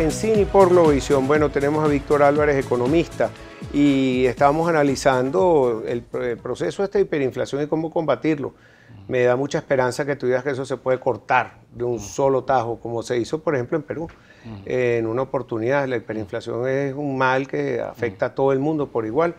En Pensini por visión, Bueno, tenemos a Víctor Álvarez, economista, y estábamos analizando el, proceso de esta hiperinflación y cómo combatirlo. Me da mucha esperanza que tú digas que eso se puede cortar de un solo tajo, como se hizo, por ejemplo, en Perú. Eh, en una oportunidad, la hiperinflación es un mal que afecta a todo el mundo por igual.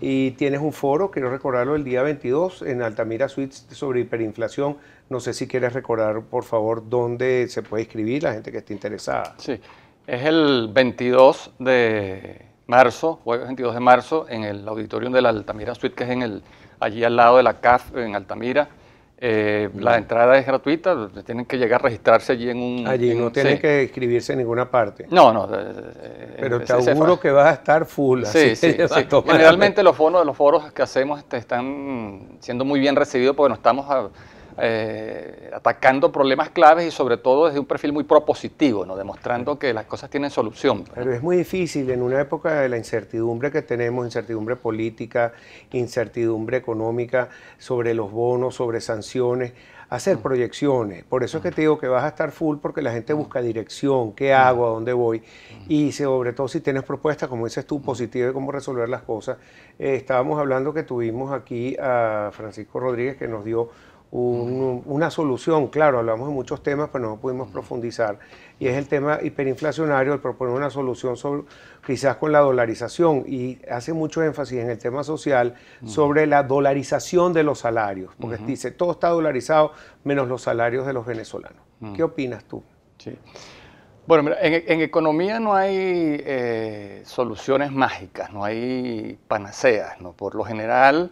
Y tienes un foro, quiero recordarlo, el día 22 en Altamira Suites sobre hiperinflación. No sé si quieres recordar, por favor, dónde se puede escribir la gente que esté interesada. Sí. Es el 22 de marzo, jueves 22 de marzo, en el auditorium de la Altamira Suite, que es en el, allí al lado de la CAF, en Altamira. Eh, la entrada es gratuita, tienen que llegar a registrarse allí en un... Allí no tienen que inscribirse en ninguna parte. No, no. Eh, eh, Pero te aseguro que vas a estar full. Sí, sí, Generalmente los foros, los foros que hacemos están siendo muy bien recibidos porque nos estamos... A, eh, atacando problemas claves y sobre todo desde un perfil muy propositivo, demostrando que las cosas tienen solución. Pues, Pero es muy difícil en una época de la incertidumbre que tenemos, incertidumbre política, incertidumbre económica, sobre los bonos, sobre sanciones, hacer mm. proyecciones. Por eso es que mm. te digo que vas a estar full porque la gente mm. busca dirección, qué hago, a dónde voy. Y sobre todo si tienes propuestas, como dices tú, positivas de cómo resolver las cosas. Eh, estábamos hablando que tuvimos aquí a Francisco Rodríguez que nos dio una solución, claro, hablamos de muchos temas, pero no pudimos profundizar, y es el tema hiperinflacionario, el proponer una solución sobre, quizás con la dolarización, y hace mucho énfasis en el tema social sobre la dolarización de los salarios, porque dice, todo está dolarizado menos los salarios de los venezolanos. ¿Qué opinas tú? Bueno, en, economía no hay eh, soluciones mágicas, no hay panaceas, ¿no? Por lo general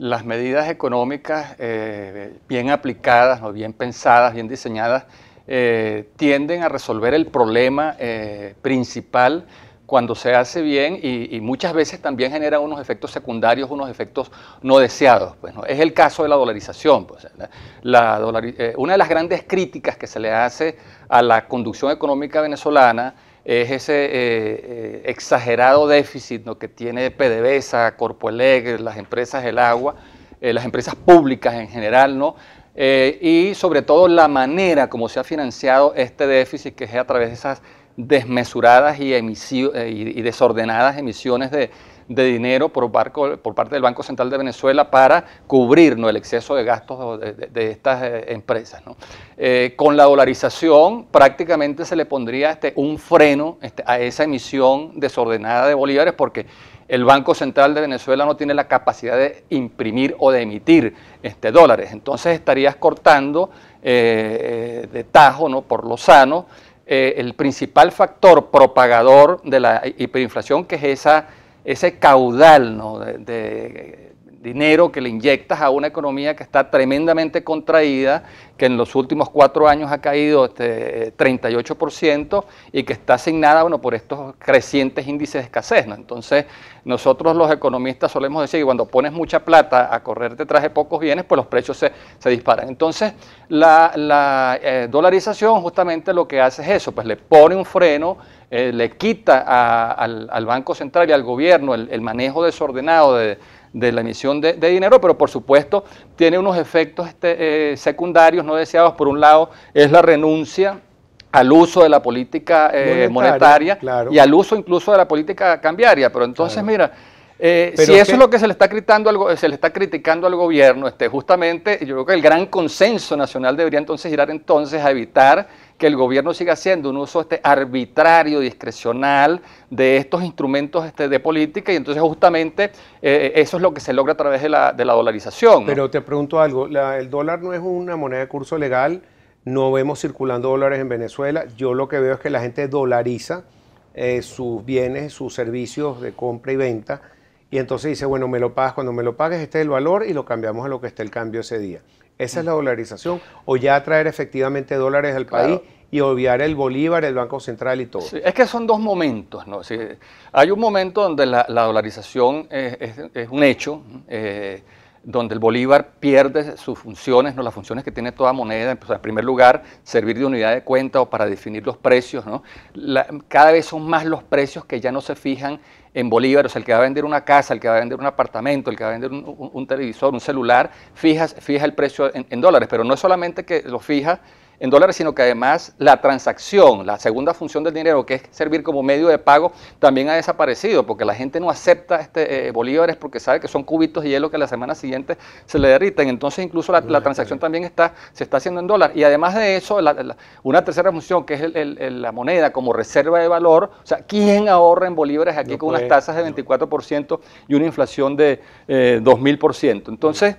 las medidas económicas eh, bien aplicadas, o bien pensadas, bien diseñadas, eh, tienden a resolver el problema eh, principal cuando se hace bien y, muchas veces también generan unos efectos secundarios, unos efectos no deseados. Es el caso de la dolarización. Pues, una de las grandes críticas que se le hace a la conducción económica venezolana es ese eh, eh, exagerado déficit ¿no? que tiene PDVSA, Alegre, las empresas del agua, eh, las empresas públicas en general, ¿no? y sobre todo la manera como se ha financiado este déficit, que es a través de esas desmesuradas y, y desordenadas emisiones de, de dinero por, parte del Banco Central de Venezuela para cubrir el exceso de gastos de, estas eh, empresas. Eh, con la dolarización prácticamente se le pondría este, un freno este, a esa emisión desordenada de bolívares porque el Banco Central de Venezuela no tiene la capacidad de imprimir o de emitir este, dólares. Entonces estarías cortando eh, de tajo, ¿no? por lo sano, el principal factor propagador de la hiperinflación, que es esa ese caudal ¿no? de, dinero que le inyectas a una economía que está tremendamente contraída, que en los últimos cuatro años ha caído este 38% y que está asignada bueno, por estos crecientes índices de escasez. ¿no? Entonces, nosotros los economistas solemos decir que cuando pones mucha plata a correr detrás de pocos bienes, pues los precios se, disparan. Entonces, la, eh, dolarización justamente lo que hace es eso, pues le pone un freno eh, le quita al, Banco Central y al gobierno el manejo desordenado de, de la emisión de, dinero, pero por supuesto tiene unos efectos este, eh, secundarios no deseados. Por un lado es la renuncia al uso de la política eh, monetaria, y al uso incluso de la política cambiaria. Pero entonces, mira, eh, si eso es lo que se le está criticando al, se le está criticando al gobierno, este, justamente yo creo que el gran consenso nacional debería entonces girar entonces a evitar que el gobierno siga haciendo un uso este arbitrario, discrecional de estos instrumentos este, de política y entonces justamente eh, eso es lo que se logra a través de la, dolarización. Pero te pregunto algo, el dólar no es una moneda de curso legal, no vemos circulando dólares en Venezuela, yo lo que veo es que la gente dolariza eh, sus bienes, sus servicios de compra y venta. Y entonces dice, bueno, me lo pagas, cuando me lo pagues este es el valor y lo cambiamos a lo que esté el cambio ese día. Esa es mm. la dolarización. O ya traer efectivamente dólares al país y obviar el Bolívar, el Banco Central y todo. es que son dos momentos. ¿no? hay un momento donde la, dolarización es, un hecho. Eh, donde el bolívar pierde sus funciones, ¿no? las funciones que tiene toda moneda, pues, en primer lugar, servir de unidad de cuenta o para definir los precios. cada vez son más los precios que ya no se fijan en bolívar, o sea, el que va a vender una casa, el que va a vender un apartamento, el que va a vender un, televisor, un celular, fija, fija el precio en, en dólares, pero no es solamente que lo fija en dólares, sino que además la transacción, la segunda función del dinero, que es servir como medio de pago, también ha desaparecido, porque la gente no acepta este, eh, bolívares porque sabe que son cubitos de hielo que la semana siguiente se le derriten. Entonces incluso la, transacción también está, se está haciendo en dólar. Y además de eso, una tercera función, que es la moneda como reserva de valor, o sea, ¿quién ahorra en bolívares aquí con unas tasas de 24% y una inflación de 2.000%? Eh, Entonces...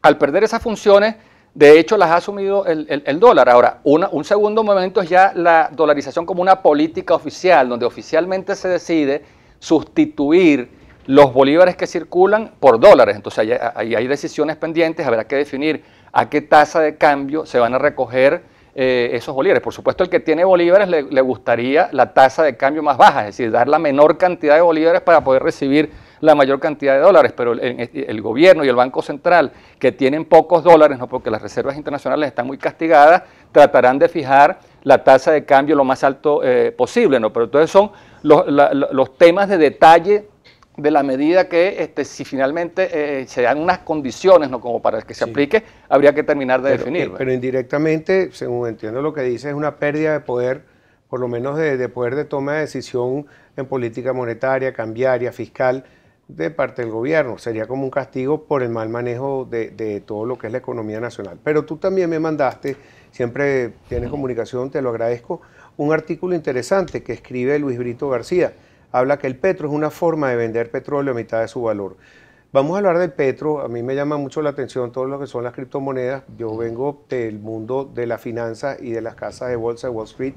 Al perder esas funciones, de hecho, las ha asumido el, dólar. Ahora, un segundo momento es ya la dolarización como una política oficial, donde oficialmente se decide sustituir los bolívares que circulan por dólares. Entonces, ahí hay, decisiones pendientes, habrá que definir a qué tasa de cambio se van a recoger eh, esos bolívares. Por supuesto, el que tiene bolívares le, le gustaría la tasa de cambio más baja, es decir, dar la menor cantidad de bolívares para poder recibir la mayor cantidad de dólares, pero el, el, gobierno y el Banco Central, que tienen pocos dólares, no porque las reservas internacionales están muy castigadas, tratarán de fijar la tasa de cambio lo más alto eh, posible, ¿no? Pero entonces son los, temas de detalle de la medida que este, si finalmente eh, eh, se dan unas condiciones no como para que se aplique, habría que terminar de definirlo. Pero indirectamente, según entiendo lo que dice, es una pérdida de poder, por lo menos de poder de toma de decisión en política monetaria, cambiaria, fiscal, de parte del gobierno, sería como un castigo por el mal manejo de, todo lo que es la economía nacional. Pero tú también me mandaste, siempre tienes comunicación, te lo agradezco, un artículo interesante que escribe Luis Brito García. Habla que el petro es una forma de vender petróleo a mitad de su valor. Vamos a hablar del petro, a mí me llama mucho la atención todo lo que son las criptomonedas, yo vengo del mundo de la finanza y de las casas de bolsa de Wall Street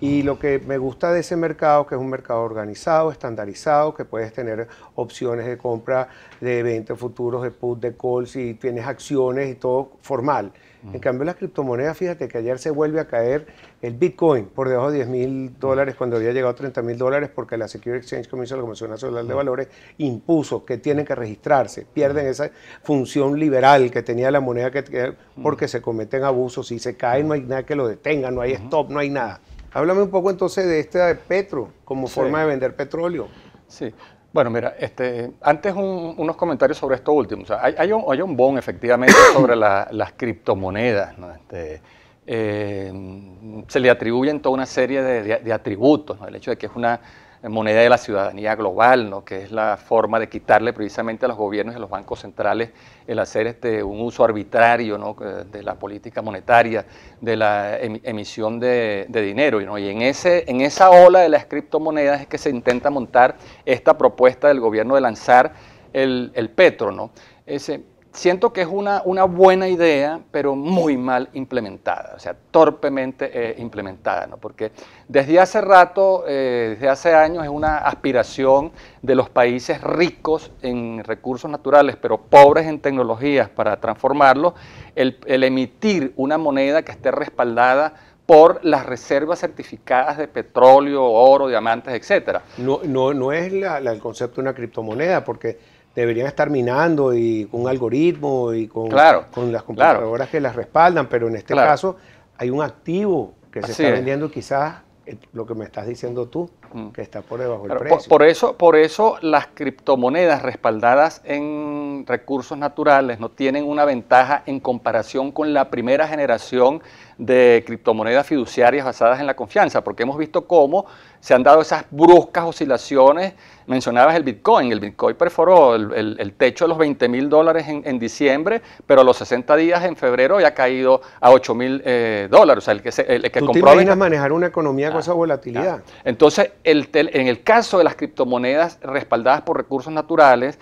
y lo que me gusta de ese mercado, que es un mercado organizado, estandarizado, que puedes tener opciones de compra de eventos futuros, de put, de calls, y tienes acciones y todo formal. En cambio, las criptomonedas, fíjate que ayer se vuelve a caer el Bitcoin por debajo de 10 mil dólares cuando había llegado a 30 mil dólares porque la Secure Exchange Commission, la Comisión Nacional de Valores, impuso que tienen que registrarse, pierden esa función liberal que tenía la moneda que, porque se cometen abusos y se cae, no hay nada que lo detenga, no hay stop, no hay nada. Háblame un poco entonces de este de Petro como forma de vender petróleo. Sí. Bueno, mira, este, antes unos comentarios sobre esto último. hay, un, hay, efectivamente sobre las criptomonedas. ¿no? Este, eh, se le atribuyen toda una serie de, atributos, ¿no? el hecho de que es una moneda de la ciudadanía global, ¿no? que es la forma de quitarle precisamente a los gobiernos y a los bancos centrales el hacer este, un uso arbitrario de la política monetaria, de la emisión de, dinero. ¿no? Y en, ese, en esa ola de las criptomonedas es que se intenta montar esta propuesta del gobierno de lanzar el, petro. ¿no? Ese, siento que es una, una buena idea, pero muy mal implementada, o sea, torpemente eh, implementada, ¿no? porque desde hace rato, eh, desde hace años, es una aspiración de los países ricos en recursos naturales, pero pobres en tecnologías para transformarlos, el, emitir una moneda que esté respaldada por las reservas certificadas de petróleo, oro, diamantes, etc. No, no, es el concepto de una criptomoneda, porque deberían estar minando y con un algoritmo y con, con las computadoras que las respaldan, pero en este caso hay un activo que se está vendiendo quizás eh, lo que me estás diciendo tú, mm. que está por debajo del precio. eso, por eso las criptomonedas respaldadas en recursos naturales no tienen una ventaja en comparación con la primera generación de criptomonedas fiduciarias basadas en la confianza, porque hemos visto cómo se han dado esas bruscas oscilaciones. Mencionabas el Bitcoin, el Bitcoin perforó el, techo de los 20 mil dólares en, diciembre, pero a los 60 días en febrero ya ha caído a 8 mil eh, dólares. O el que, el, manejar una economía con ah, esa volatilidad? Entonces, en el caso de las criptomonedas respaldadas por recursos naturales,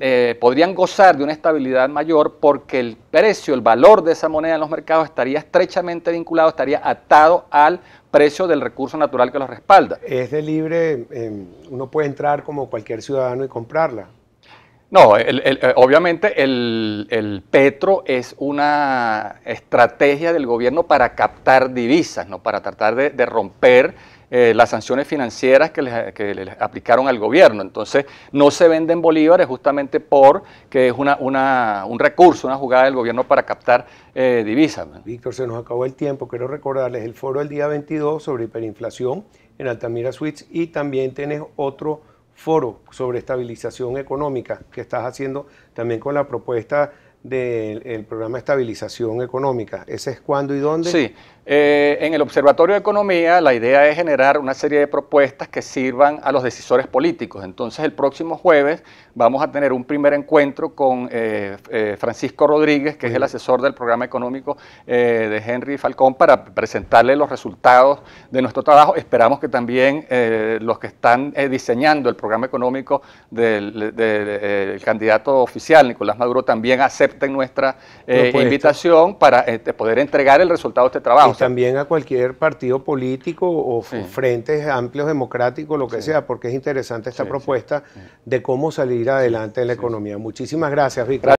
eh, podrían gozar de una estabilidad mayor porque el precio, el valor de esa moneda en los mercados estaría estrechamente vinculado, estaría atado al precio del recurso natural que los respalda. Es de libre, em, uno puede entrar como cualquier ciudadano y comprarla. No, eh, obviamente el, petro es una estrategia del gobierno para captar divisas, no para tratar de romper eh, las sanciones financieras que le aplicaron al gobierno. Entonces, no se venden bolívares justamente porque es una, una, un recurso, una jugada del gobierno para captar eh, divisas. Víctor, se nos acabó el tiempo. Quiero recordarles el foro del día 22 sobre hiperinflación en Altamira Suites y también tienes otro foro sobre estabilización económica que estás haciendo también con la propuesta del programa de estabilización económica. ¿Ese es cuándo y dónde? Sí, eh, en el Observatorio de Economía la idea es generar una serie de propuestas que sirvan a los decisores políticos. Entonces el próximo jueves vamos a tener un primer encuentro con eh, eh, Francisco Rodríguez, que es el asesor del programa económico de Henry Falcón, para presentarle los resultados de nuestro trabajo. Esperamos que también los que están diseñando el programa económico del, del candidato oficial, Nicolás Maduro, también acepten en nuestra eh, invitación para este, poder entregar el resultado de este trabajo. Y también a cualquier partido político o frentes amplios democráticos, lo que sea, porque es interesante esta propuesta de cómo salir adelante en la economía. Muchísimas gracias, Ricardo.